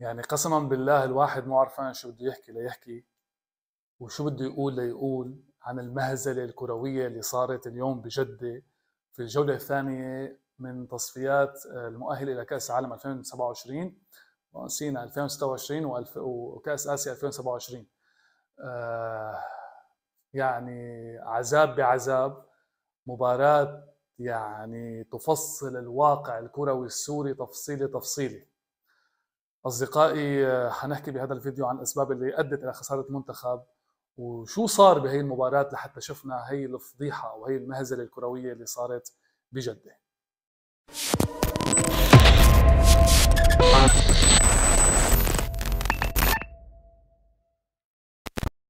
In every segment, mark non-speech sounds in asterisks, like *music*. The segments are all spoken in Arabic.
يعني قسما بالله الواحد مو عرفان شو بده يحكي ليحكي وشو بده يقول ليقول عن المهزله الكرويه اللي صارت اليوم بجده في الجوله الثانيه من تصفيات آه، المؤهله الى كاس العالم 2027 سينا 2026 وكاس اسيا 2027 آه يعني عذاب بعذاب مباراه يعني تفصل الواقع الكروي السوري تفصيلي تفصيلي أصدقائي آه، حنحكي بهذا الفيديو عن الأسباب اللي أدت إلى خسارة منتخب وشو صار بهي المباراة لحتى شفنا هي الفضيحة وهي المهزلة الكروية اللي صارت بجدة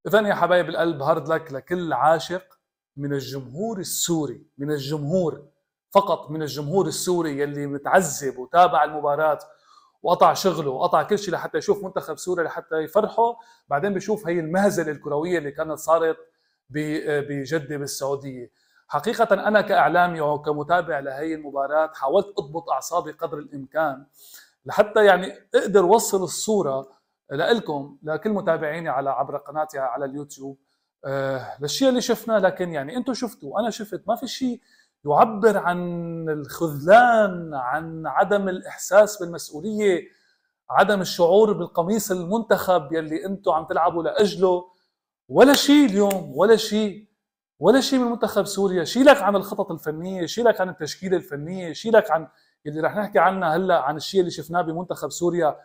إذا يا حبايب القلب هارد لك لكل عاشق من الجمهور السوري من الجمهور فقط من الجمهور السوري يلي متعذب وتابع المباراة وقطع شغله وقطع كل شيء لحتى يشوف منتخب سوريا لحتى يفرحه بعدين بشوف هي المهزله الكرويه اللي كانت صارت بجده بالسعوديه حقيقة أنا كإعلامي وكمتابع لهي المباراة حاولت أضبط أعصابي قدر الإمكان لحتى يعني أقدر وصل الصورة لكم لكل متابعيني على عبر قناتي على اليوتيوب أه للشيء اللي شفناه لكن يعني أنتم شفتوا أنا شفت ما في شيء يعبر عن الخذلان عن عدم الإحساس بالمسؤولية عدم الشعور بالقميص المنتخب يلي انتم عم تلعبوا لاجله ولا شيء اليوم ولا شيء ولا شيء من منتخب سوريا شيلك عن الخطط الفنيه شيلك عن التشكيله الفنيه شيلك عن اللي رح نحكي عنها هلا عن الشيء اللي شفناه بمنتخب سوريا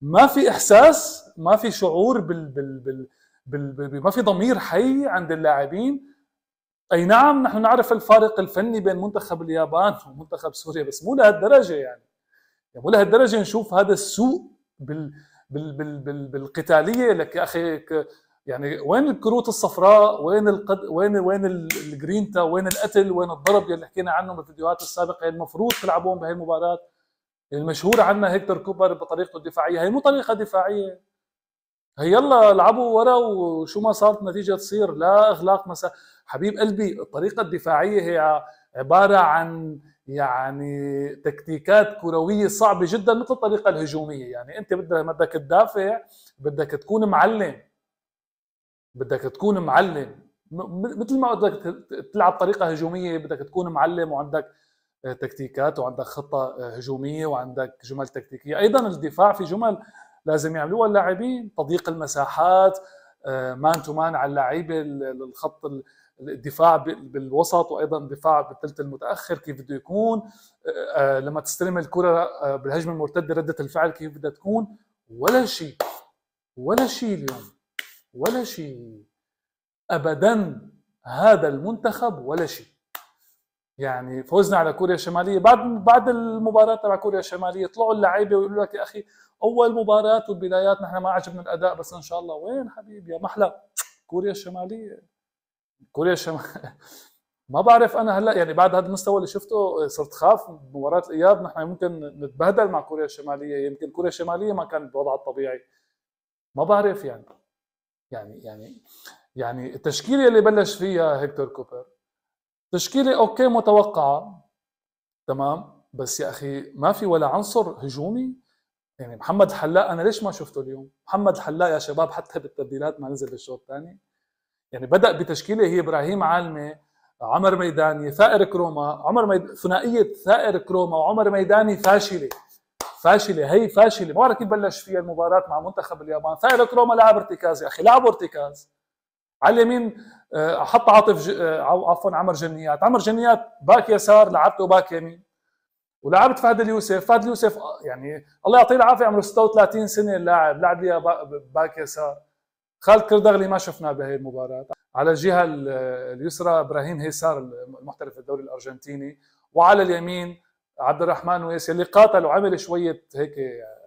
ما في احساس ما في شعور بال, بال, بال, بال, بال ما في ضمير حي عند اللاعبين اي نعم نحن نعرف الفارق الفني بين منتخب اليابان ومنتخب سوريا بس مو لهالدرجه يعني يعني مو لهالدرجه نشوف هذا السوء بال بال بال بال بالقتاليه لك يا اخي يعني وين الكروت الصفراء وين القد... وين وين الجرينتا وين القتل وين الضرب يلي حكينا عنه بالفيديوهات السابقه يعني المفروض تلعبون بهي المباراه يعني المشهور عنا هيكتور كوبر بطريقته الدفاعيه هي مو طريقه دفاعيه يلا العبوا ورا وشو ما صارت النتيجه تصير لا اغلاق مسا حبيب قلبي الطريقه الدفاعيه هي عباره عن يعني تكتيكات كرويه صعبه جدا مثل الطريقه الهجوميه يعني انت بدك بدك تدافع بدك تكون معلم بدك تكون معلم مثل ما بدك تلعب طريقه هجوميه بدك تكون معلم وعندك آه، تكتيكات وعندك خطه آه، هجوميه وعندك جمل تكتيكيه ايضا الدفاع في جمل لازم يعملوها اللاعبين تضييق المساحات مان تو مان على اللعيبه الخط الدفاع بالوسط وايضا دفاع بالثلث المتاخر كيف بده يكون آه، آه، لما تستلم الكره آه، بالهجمه المرتده رده الفعل كيف بدها تكون ولا شيء ولا شيء اليوم ولا شيء ابدا هذا المنتخب ولا شيء يعني فوزنا على كوريا الشماليه بعد بعد المباراه تبع كوريا الشماليه طلعوا اللعيبه ويقولوا لك يا اخي اول مباراه والبدايات نحن ما عجبنا الاداء بس ان شاء الله وين حبيبي يا محلى كوريا الشماليه كوريا الشماليه *laughs* ما بعرف انا هلا يعني بعد هذا المستوى اللي شفته صرت خاف مباراه الاياب نحن ممكن نتبهدل مع كوريا الشماليه يمكن كوريا الشماليه ما كانت بوضعها الطبيعي ما بعرف يعني يعني يعني يعني التشكيله اللي بلش فيها هيكتور كوبر تشكيله اوكي متوقعه تمام بس يا اخي ما في ولا عنصر هجومي يعني محمد حلاق انا ليش ما شفته اليوم؟ محمد حلاق يا شباب حتى بالتبديلات ما نزل بالشوط الثاني يعني بدا بتشكيله هي ابراهيم عالمي عمر ميداني ثائر كروما عمر ميد... ثنائيه ثائر كروما وعمر ميداني فاشله فاشله هي فاشله ما بعرف كيف بلش فيها المباراه مع منتخب اليابان ثائر كروما لاعب ارتكاز يا اخي لعب ارتكاز على اليمين آه، حط عاطف ج... آه، عفوا عمر جنيات عمر جنيات باك يسار لعبته باك يمين ولعبت فهد اليوسف فهد اليوسف آه، يعني الله يعطيه العافيه عمره 36 سنه اللاعب لعب لي باك يسار خالد كردغلي ما شفناه بهي المباراه على الجهه اليسرى ابراهيم هيسار المحترف الدوري الارجنتيني وعلى اليمين عبد الرحمن ويس اللي قاتل وعمل شويه هيك يعني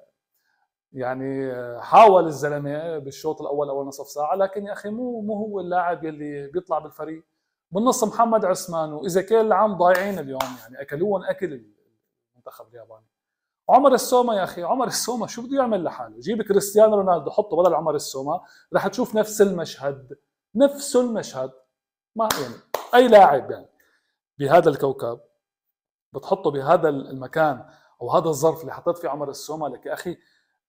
يعني آه، حاول الزلمه آه، بالشوط الاول اول نصف ساعه لكن يا اخي مو مو هو اللاعب يلي بيطلع بالفريق بالنص محمد عثمان واذا كان العام ضايعين اليوم يعني اكلوهم اكل المنتخب الياباني عمر السومة يا اخي عمر السومة شو بده يعمل لحاله جيب كريستيانو رونالدو حطه بدل عمر السومة رح تشوف نفس المشهد نفس المشهد ما يعني اي لاعب يعني بهذا الكوكب بتحطه بهذا المكان او هذا الظرف اللي حطيت فيه عمر السومة لك يا اخي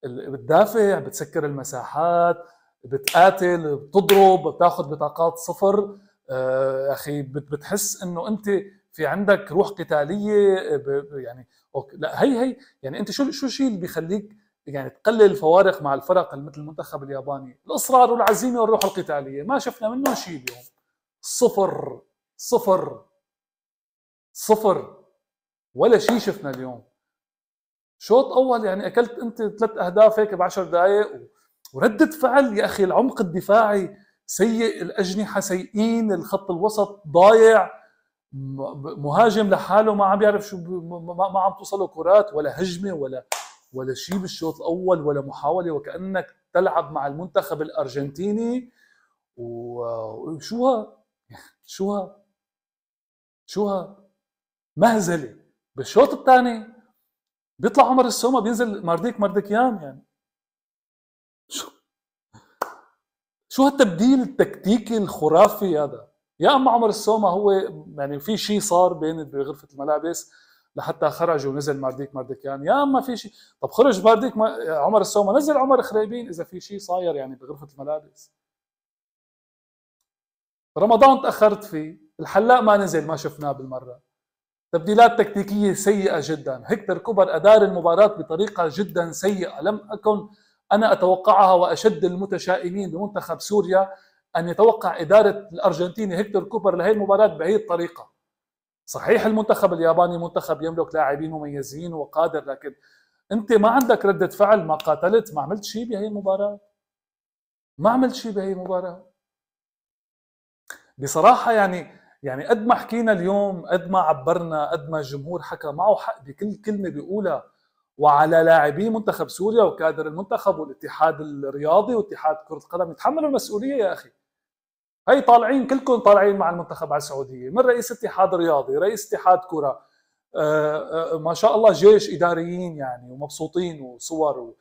بتدافع بتسكر المساحات بتقاتل بتضرب بتاخذ بطاقات صفر آه، اخي بتحس انه انت في عندك روح قتاليه آه، يعني أوكي. لا هي هي يعني انت شو شو الشيء اللي بيخليك يعني تقلل الفوارق مع الفرق مثل المنتخب الياباني الاصرار والعزيمه والروح القتاليه ما شفنا منه شيء اليوم صفر صفر صفر ولا شيء شفنا اليوم شوط اول يعني اكلت انت ثلاث اهداف هيك ب 10 دقائق ورده فعل يا اخي العمق الدفاعي سيء الاجنحه سيئين الخط الوسط ضايع مهاجم لحاله ما عم يعرف شو ما عم توصله كرات ولا هجمه ولا ولا شيء بالشوط الاول ولا محاوله وكانك تلعب مع المنتخب الارجنتيني وشو ها؟ شو ها؟ شو ها؟ مهزله بالشوط الثاني بيطلع عمر السومه بينزل مارديك مارديكيان يعني شو شو هالتبديل التكتيكي الخرافي هذا يا اما عمر السومه هو يعني في شيء صار بين بغرفه الملابس لحتى خرج ونزل مارديك مارديكيان يا اما في شيء طب خرج مارديك ما... عمر السومه نزل عمر خريبين اذا في شيء صاير يعني بغرفه الملابس رمضان تاخرت فيه الحلاق ما نزل ما شفناه بالمره تبديلات تكتيكية سيئة جدا هكتر كوبر أدار المباراة بطريقة جدا سيئة لم أكن أنا أتوقعها وأشد المتشائمين بمنتخب سوريا أن يتوقع إدارة الأرجنتيني هكتور كوبر لهي المباراة بهي الطريقة صحيح المنتخب الياباني منتخب يملك لاعبين مميزين وقادر لكن أنت ما عندك ردة فعل ما قاتلت ما عملت شيء بهي المباراة ما عملت شيء بهي المباراة بصراحة يعني يعني قد ما حكينا اليوم قد ما عبرنا قد ما الجمهور حكى معه حق بكل كلمه بيقولها وعلى لاعبي منتخب سوريا وكادر المنتخب والاتحاد الرياضي واتحاد كره القدم يتحملوا المسؤوليه يا اخي هي طالعين كلكم طالعين مع المنتخب على السعوديه من رئيس اتحاد رياضي رئيس اتحاد كره آه، آه، آه، ما شاء الله جيش اداريين يعني ومبسوطين وصور و...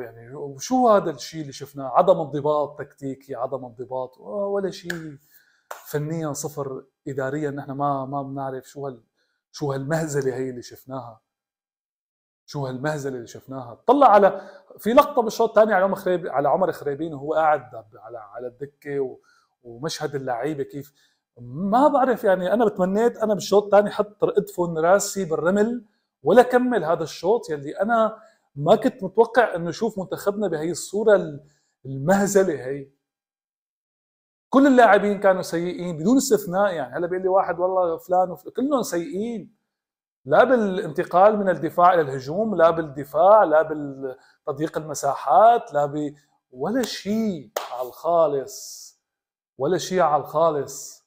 يعني وشو هذا الشيء اللي شفناه عدم انضباط تكتيكي عدم انضباط ولا شيء فنيا صفر اداريا نحن ما ما بنعرف شو هال شو هالمهزله هي اللي شفناها شو هالمهزله اللي شفناها طلع على في لقطه بالشوط الثاني على عمر خريب على عمر خريبين وهو قاعد على على الدكه و... ومشهد اللعيبه كيف ما بعرف يعني انا بتمنيت انا بالشوط الثاني حط ادفن راسي بالرمل ولا كمل هذا الشوط يلي انا ما كنت متوقع انه اشوف منتخبنا بهي الصوره المهزله هي كل اللاعبين كانوا سيئين بدون استثناء يعني هلا بيقول لي واحد والله فلان وفلان كلهم سيئين لا بالانتقال من الدفاع الى الهجوم لا بالدفاع لا بتضييق المساحات لا ب ولا شيء على الخالص ولا شيء على الخالص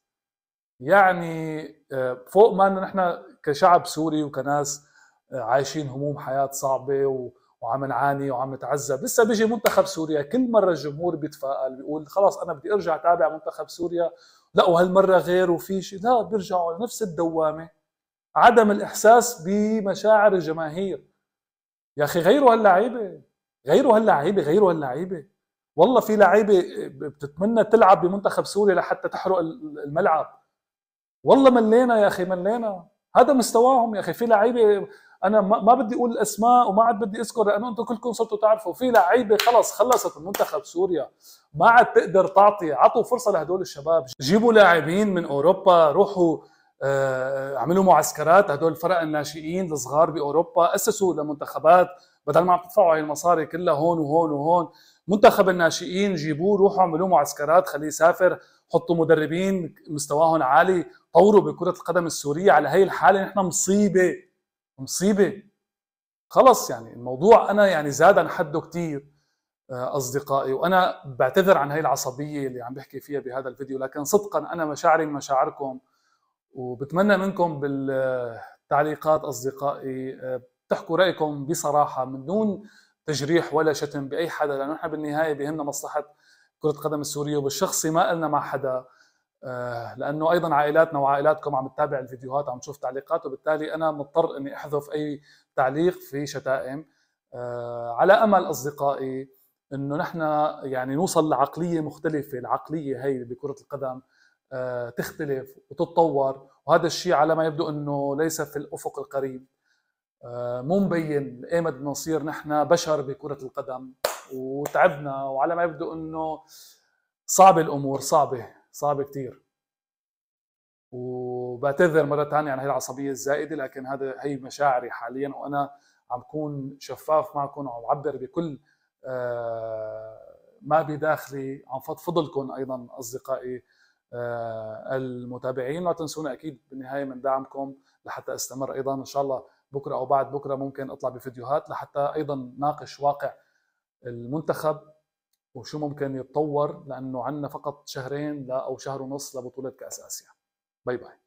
يعني آه، فوق ما انه نحن كشعب سوري وكناس آه، عايشين هموم حياه صعبه و... وعم نعاني وعم نتعذب لسه بيجي منتخب سوريا كل مره الجمهور بيتفائل بيقول خلاص انا بدي ارجع تابع منتخب سوريا لا وهالمره غير وفي شيء لا بيرجعوا لنفس الدوامه عدم الاحساس بمشاعر الجماهير يا اخي غيروا هاللعيبه غيروا هاللعيبه غيروا هاللعيبه والله في لعيبه بتتمنى تلعب بمنتخب سوريا لحتى تحرق الملعب والله ملينا يا اخي ملينا هذا مستواهم يا اخي في لعيبه انا ما بدي اقول الاسماء وما عاد بدي اذكر لانه انتم كلكم صرتوا تعرفوا في لعيبه خلص خلصت المنتخب سوريا ما عاد تقدر تعطي عطوا فرصه لهدول الشباب جيبوا لاعبين من اوروبا روحوا آه، آه، اعملوا معسكرات هدول الفرق الناشئين الصغار باوروبا اسسوا لمنتخبات بدل ما عم تدفعوا هاي المصاري كلها هون وهون وهون منتخب الناشئين جيبوه روحوا اعملوا معسكرات خليه يسافر حطوا مدربين مستواهم عالي طوروا بكرة القدم السورية على هي الحالة نحن مصيبة مصيبه خلص يعني الموضوع انا يعني زاد عن حده كثير آه، اصدقائي وانا بعتذر عن هي العصبيه اللي عم بحكي فيها بهذا الفيديو لكن صدقا انا مشاعري مشاعركم وبتمنى منكم بالتعليقات اصدقائي آه، تحكوا رايكم بصراحه من دون تجريح ولا شتم باي حدا لانه نحن بالنهايه بهمنا مصلحه كره قدم السوريه وبالشخصي ما قلنا مع حدا آه، لانه ايضا عائلاتنا وعائلاتكم عم تتابع الفيديوهات عم تشوف تعليقات وبالتالي انا مضطر اني احذف اي تعليق في شتائم آه، على امل اصدقائي انه نحن يعني نوصل لعقليه مختلفه العقليه هي بكره القدم آه، تختلف وتتطور وهذا الشيء على ما يبدو انه ليس في الافق القريب مو مبين ايمت بدنا نصير نحن بشر بكره القدم وتعبنا وعلى ما يبدو انه صعبه الامور صعبه صعب كثير وبعتذر مره ثانيه عن هي العصبيه الزائده لكن هذا هي مشاعري حاليا وانا عم بكون شفاف معكم وعم بعبر بكل آه، ما بداخلي عم فضفض لكم ايضا اصدقائي آه، المتابعين لا تنسونا اكيد بالنهايه من دعمكم لحتى استمر ايضا ان شاء الله بكره او بعد بكره ممكن اطلع بفيديوهات لحتى ايضا ناقش واقع المنتخب وشو ممكن يتطور لانه عندنا فقط شهرين لا او شهر ونص لبطوله كاس اسيا باي باي